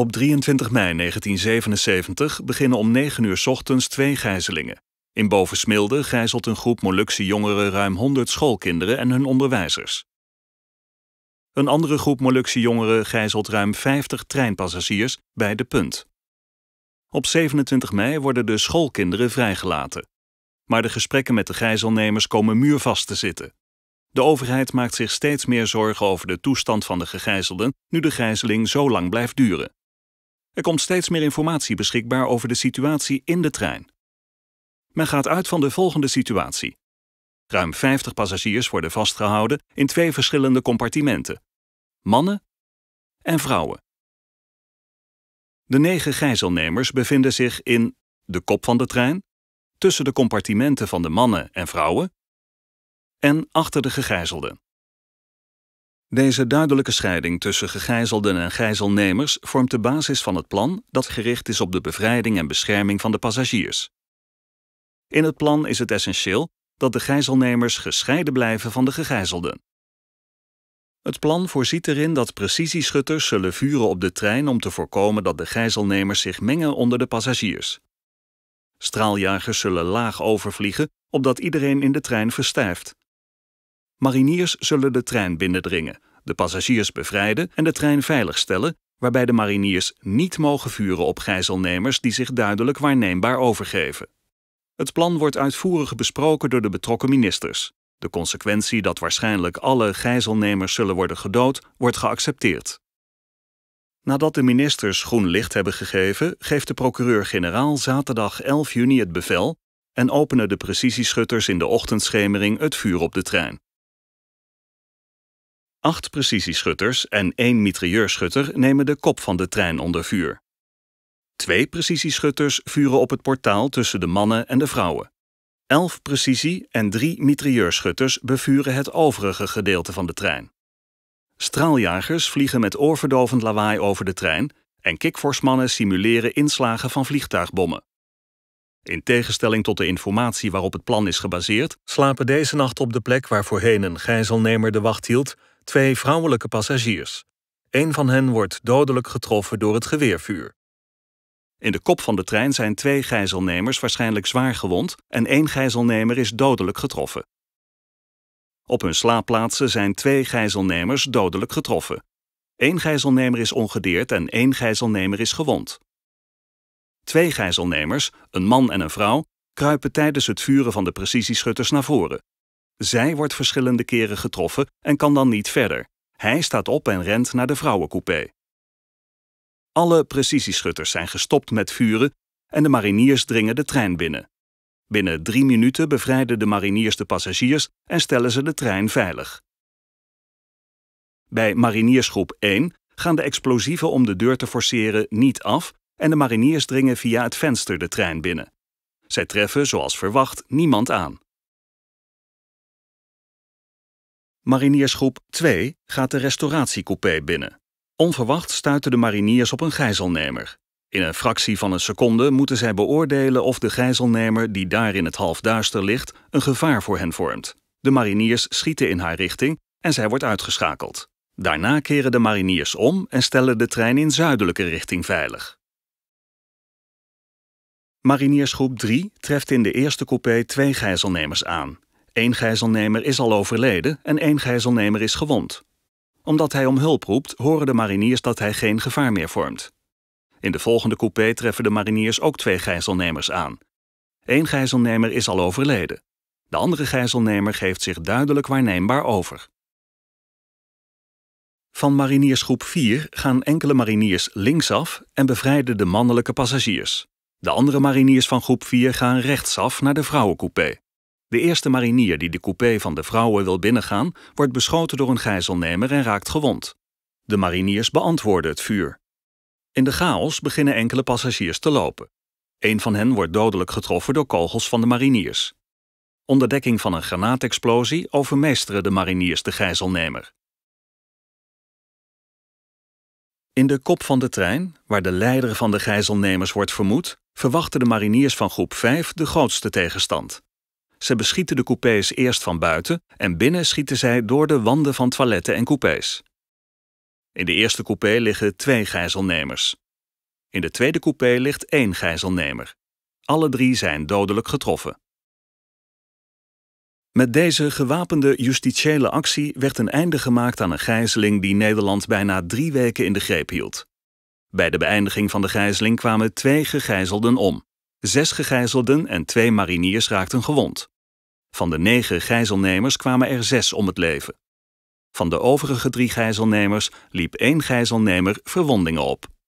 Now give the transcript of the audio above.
Op 23 mei 1977 beginnen om 9 uur ochtends twee gijzelingen. In Bovensmilde gijzelt een groep Molukse jongeren ruim 100 schoolkinderen en hun onderwijzers. Een andere groep Molukse jongeren gijzelt ruim 50 treinpassagiers bij De Punt. Op 27 mei worden de schoolkinderen vrijgelaten. Maar de gesprekken met de gijzelnemers komen muurvast te zitten. De overheid maakt zich steeds meer zorgen over de toestand van de gegijzelden nu de gijzeling zo lang blijft duren. Er komt steeds meer informatie beschikbaar over de situatie in de trein. Men gaat uit van de volgende situatie. Ruim 50 passagiers worden vastgehouden in twee verschillende compartimenten: mannen en vrouwen. De negen gijzelnemers bevinden zich in de kop van de trein, tussen de compartimenten van de mannen en vrouwen en achter de gegijzelden. Deze duidelijke scheiding tussen gegijzelden en gijzelnemers vormt de basis van het plan dat gericht is op de bevrijding en bescherming van de passagiers. In het plan is het essentieel dat de gijzelnemers gescheiden blijven van de gegijzelden. Het plan voorziet erin dat precisieschutters zullen vuren op de trein om te voorkomen dat de gijzelnemers zich mengen onder de passagiers. Straaljagers zullen laag overvliegen opdat iedereen in de trein verstijft. Mariniers zullen de trein binnendringen, de passagiers bevrijden en de trein veiligstellen, waarbij de mariniers niet mogen vuren op gijzelnemers die zich duidelijk waarneembaar overgeven. Het plan wordt uitvoerig besproken door de betrokken ministers. De consequentie dat waarschijnlijk alle gijzelnemers zullen worden gedood, wordt geaccepteerd. Nadat de ministers groen licht hebben gegeven, geeft de procureur-generaal zaterdag 11 juni het bevel en openen de precisieschutters in de ochtendschemering het vuur op de trein. Acht precisieschutters en één mitrailleurschutter nemen de kop van de trein onder vuur. Twee precisieschutters vuren op het portaal tussen de mannen en de vrouwen. Elf precisie- en drie mitrailleurschutters bevuren het overige gedeelte van de trein. Straaljagers vliegen met oorverdovend lawaai over de trein en mannen simuleren inslagen van vliegtuigbommen. In tegenstelling tot de informatie waarop het plan is gebaseerd, slapen deze nacht op de plek waar voorheen een gijzelnemer de wacht hield twee vrouwelijke passagiers. Een van hen wordt dodelijk getroffen door het geweervuur. In de kop van de trein zijn twee gijzelnemers waarschijnlijk zwaar gewond en één gijzelnemer is dodelijk getroffen. Op hun slaapplaatsen zijn twee gijzelnemers dodelijk getroffen. Eén gijzelnemer is ongedeerd en één gijzelnemer is gewond. Twee gijzelnemers, een man en een vrouw, kruipen tijdens het vuren van de precisieschutters naar voren. Zij wordt verschillende keren getroffen en kan dan niet verder. Hij staat op en rent naar de vrouwencoupé. Alle precisieschutters zijn gestopt met vuren en de mariniers dringen de trein binnen. Binnen drie minuten bevrijden de mariniers de passagiers en stellen ze de trein veilig. Bij mariniersgroep 1 gaan de explosieven om de deur te forceren niet af en de mariniers dringen via het venster de trein binnen. Zij treffen, zoals verwacht, niemand aan. Mariniersgroep 2 gaat de restauratiecoupé binnen. Onverwacht stuiten de mariniers op een gijzelnemer. In een fractie van een seconde moeten zij beoordelen of de gijzelnemer die daar in het halfduister ligt een gevaar voor hen vormt. De mariniers schieten in haar richting en zij wordt uitgeschakeld. Daarna keren de mariniers om en stellen de trein in zuidelijke richting veilig. Mariniersgroep 3 treft in de eerste coupé twee gijzelnemers aan. Eén gijzelnemer is al overleden en één gijzelnemer is gewond. Omdat hij om hulp roept, horen de mariniers dat hij geen gevaar meer vormt. In de volgende coupé treffen de mariniers ook twee gijzelnemers aan. Eén gijzelnemer is al overleden. De andere gijzelnemer geeft zich duidelijk waarneembaar over. Van mariniersgroep 4 gaan enkele mariniers linksaf en bevrijden de mannelijke passagiers. De andere mariniers van groep 4 gaan rechtsaf naar de vrouwencoupé. De eerste marinier die de coupé van de vrouwen wil binnengaan, wordt beschoten door een gijzelnemer en raakt gewond. De mariniers beantwoorden het vuur. In de chaos beginnen enkele passagiers te lopen. Een van hen wordt dodelijk getroffen door kogels van de mariniers. Onder dekking van een granaatexplosie overmeesteren de mariniers de gijzelnemer. In de kop van de trein, waar de leider van de gijzelnemers wordt vermoed, verwachten de mariniers van groep 5 de grootste tegenstand. Ze beschieten de coupés eerst van buiten en binnen schieten zij door de wanden van toiletten en coupés. In de eerste coupé liggen twee gijzelnemers. In de tweede coupé ligt één gijzelnemer. Alle drie zijn dodelijk getroffen. Met deze gewapende justitiële actie werd een einde gemaakt aan een gijzeling die Nederland bijna drie weken in de greep hield. Bij de beëindiging van de gijzeling kwamen twee gegijzelden om. Zes gegijzelden en twee mariniers raakten gewond. Van de negen gijzelnemers kwamen er zes om het leven. Van de overige drie gijzelnemers liep één gijzelnemer verwondingen op.